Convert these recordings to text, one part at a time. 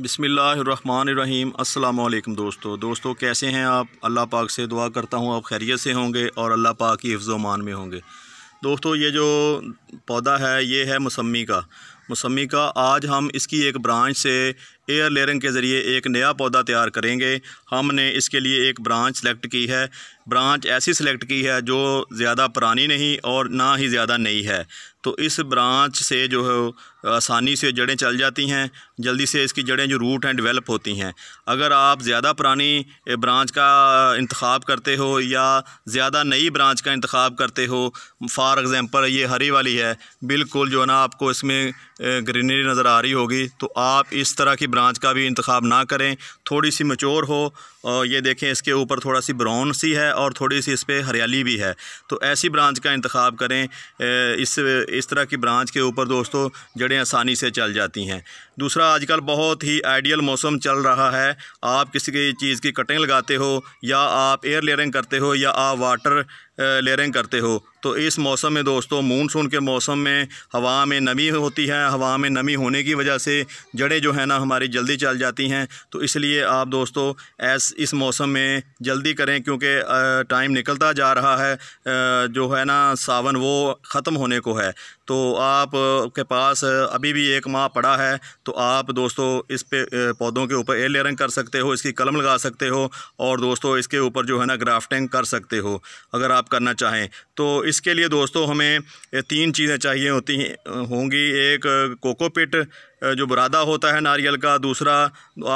बिसमीम अल्लाम दोस्तों दोस्तों कैसे हैं आप अल्लाह पाक से दुआ करता हूँ आप खैरियत से होंगे और अल्लाह पाक की मान में होंगे दोस्तों ये जो पौधा है ये है मौसमी का मौसमी का आज हम इसकी एक ब्रांच से एयर लेयरिंग के ज़रिए एक नया पौधा तैयार करेंगे हमने इसके लिए एक ब्रांच सेलेक्ट की है ब्रांच ऐसी सिलेक्ट की है जो ज़्यादा पुरानी नहीं और ना ही ज़्यादा नई है तो इस ब्रांच से जो है आसानी से जड़ें चल जाती हैं जल्दी से इसकी जड़ें जो रूट हैं डेवलप होती हैं अगर आप ज़्यादा पुरानी ब्रांच का इंतखब करते हो या ज़्यादा नई ब्रांच का इंतखब करते हो फॉर एग्ज़ाम्पल ये हरी वाली है बिल्कुल जो है ना आपको इसमें ग्रीनरी नज़र आ रही होगी तो आप इस तरह की ब्रांच का भी इंतखब ना करें थोड़ी सी मचोर हो और ये देखें इसके ऊपर थोड़ा सी ब्राउन सी है और थोड़ी सी इस पर हरियाली भी है तो ऐसी ब्रांच का इंतखब करें इस इस तरह की ब्रांच के ऊपर दोस्तों जड़ें आसानी से चल जाती हैं दूसरा आजकल बहुत ही आइडियल मौसम चल रहा है आप किसी की चीज़ की कटिंग लगाते हो या आप एयर लेयरिंग करते हो या आप वाटर लेयरिंग करते हो तो इस मौसम में दोस्तों मूनसून के मौसम में हवा में नमी होती है हवा में नमी होने की वजह से जड़ें जो है ना हमारी जल्दी चल जाती हैं तो इसलिए आप दोस्तों ऐस इस मौसम में जल्दी करें क्योंकि टाइम निकलता जा रहा है जो है ना सावन वो ख़त्म होने को है तो आप के पास अभी भी एक माह पड़ा है तो आप दोस्तों इस पे पौधों के ऊपर एयर लेयरिंग कर सकते हो इसकी कलम लगा सकते हो और दोस्तों इसके ऊपर जो है ना ग्राफ्टिंग कर सकते हो अगर आप आप करना चाहें तो इसके लिए दोस्तों हमें तीन चीज़ें चाहिए होती हैं होंगी एक कोकोपिट जो बुरादा होता है नारियल का दूसरा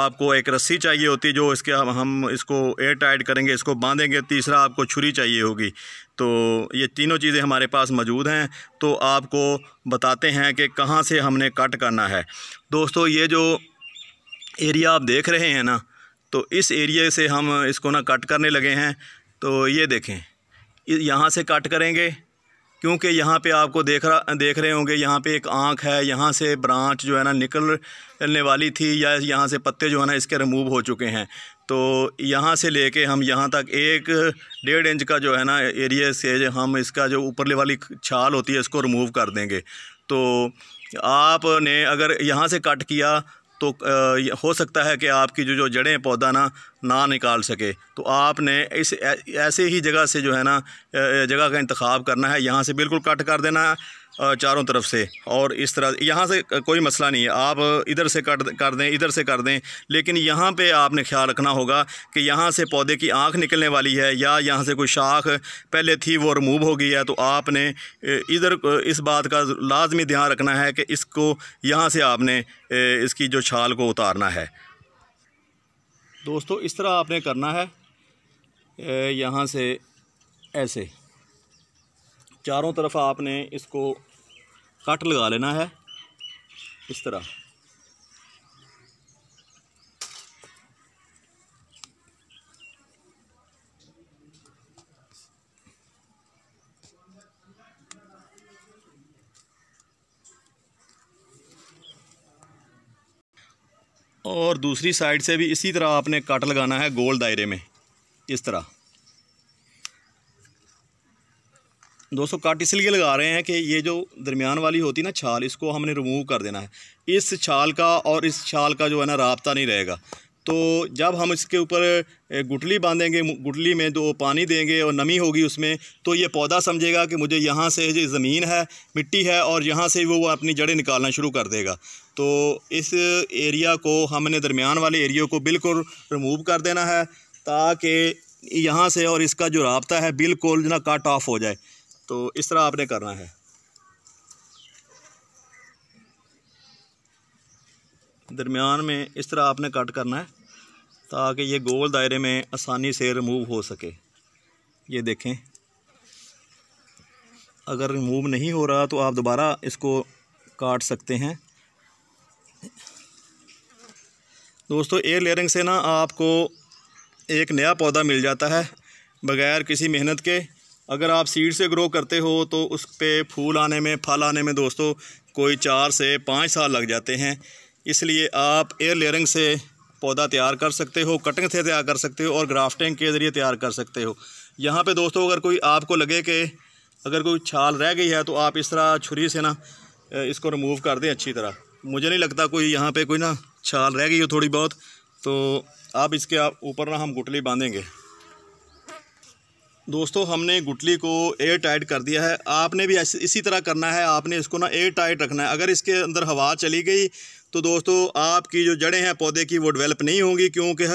आपको एक रस्सी चाहिए होती है जो इसके हम, हम इसको एयर टाइट करेंगे इसको बांधेंगे तीसरा आपको छुरी चाहिए होगी तो ये तीनों चीज़ें हमारे पास मौजूद हैं तो आपको बताते हैं कि कहाँ से हमने कट करना है दोस्तों ये जो एरिया आप देख रहे हैं ना तो इस एरिए से हम इसको ना कट करने लगे हैं तो ये देखें यहाँ से कट करेंगे क्योंकि यहाँ पे आपको देख रहा देख रहे होंगे यहाँ पे एक आँख है यहाँ से ब्रांच जो है ना निकलने वाली थी या यहाँ से पत्ते जो है ना इसके रिमूव हो चुके हैं तो यहाँ से लेके हम यहाँ तक एक डेढ़ इंच का जो है ना एरिया से हम इसका जो ऊपरले वाली छाल होती है इसको रिमूव कर देंगे तो आपने अगर यहाँ से कट किया तो हो सकता है कि आपकी जो जो जड़ें पौधा ना ना निकाल सके तो आपने इस ऐसे ही जगह से जो है ना जगह का इंतखब करना है यहाँ से बिल्कुल कट कर देना है चारों तरफ से और इस तरह यहाँ से कोई मसला नहीं है आप इधर से कट कर दें इधर से कर दें लेकिन यहाँ पे आपने ख्याल रखना होगा कि यहाँ से पौधे की आँख निकलने वाली है या यहाँ से कोई शाख पहले थी वो रिमूव हो गई है तो आपने इधर इस बात का लाजमी ध्यान रखना है कि इसको यहाँ से आपने इसकी जो छाल को उतारना है दोस्तों इस तरह आपने करना है यहाँ से ऐसे चारों तरफ आपने इसको कट लगा लेना है इस तरह और दूसरी साइड से भी इसी तरह आपने कट लगाना है गोल दायरे में इस तरह दोस्तों काट इसलिए लगा रहे हैं कि ये जो दरमियान वाली होती ना छाल इसको हमने रिमूव कर देना है इस छाल का और इस छाल का जो है ना रबता नहीं रहेगा तो जब हम इसके ऊपर गुटली बांधेंगे गुटली में दो पानी देंगे और नमी होगी उसमें तो ये पौधा समझेगा कि मुझे यहाँ से जो ज़मीन है मिट्टी है और यहाँ से वो अपनी जड़ें निकालना शुरू कर देगा तो इस एरिया को हमने दरमियान वाले एरिया को बिल्कुल रिमूव कर देना है ताकि यहाँ से और इसका जो रबता है बिल्कुल ना कट ऑफ हो जाए तो इस तरह आपने करना है दरमियान में इस तरह आपने कट करना है ताकि ये गोल दायरे में आसानी से रिमूव हो सके ये देखें अगर रिमूव नहीं हो रहा तो आप दोबारा इसको काट सकते हैं दोस्तों एयर लेयरिंग से ना आपको एक नया पौधा मिल जाता है बगैर किसी मेहनत के अगर आप सीड से ग्रो करते हो तो उस पर फूल आने में फल आने में दोस्तों कोई चार से पाँच साल लग जाते हैं इसलिए आप एयर लेयरिंग से पौधा तैयार कर सकते हो कटिंग से तैयार कर सकते हो और ग्राफ्टिंग के ज़रिए तैयार कर सकते हो यहाँ पे दोस्तों अगर कोई आपको लगे कि अगर कोई छाल रह गई है तो आप इस तरह छुरी से ना इसको रिमूव कर दें अच्छी तरह मुझे नहीं लगता कोई यहाँ पे कोई ना छाल रह गई हो थोड़ी बहुत तो आप इसके ऊपर ना हम गुटली बांधेंगे दोस्तों हमने गुटली को एयर टाइट कर दिया है आपने भी इसी तरह करना है आपने इसको ना एयर टाइट रखना है अगर इसके अंदर हवा चली गई तो दोस्तों आपकी जो जड़ें हैं पौधे की वो डेवलप नहीं होंगी क्योंकि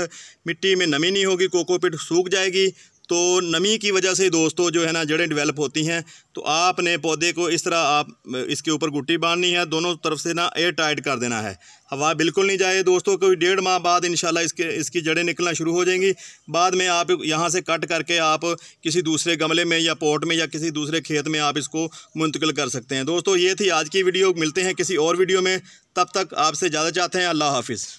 मिट्टी में नमी नहीं होगी कोकोपिट सूख जाएगी तो नमी की वजह से दोस्तों जो है ना जड़ें डेवलप होती हैं तो आपने पौधे को इस तरह आप इसके ऊपर गुट्टी बांधनी है दोनों तरफ से ना एयर टाइट कर देना है हवा बिल्कुल नहीं जाए दोस्तों कोई डेढ़ माह बाद इंशाल्लाह इसके इसकी जड़ें निकलना शुरू हो जाएंगी बाद में आप यहाँ से कट करके आप किसी दूसरे गमले में या पोट में या किसी दूसरे खेत में आप इसको मुंतकिल कर सकते हैं दोस्तों ये थी आज की वीडियो मिलते हैं किसी और वीडियो में तब तक आपसे ज़्यादा चाहते हैं अल्लाह हाफिज़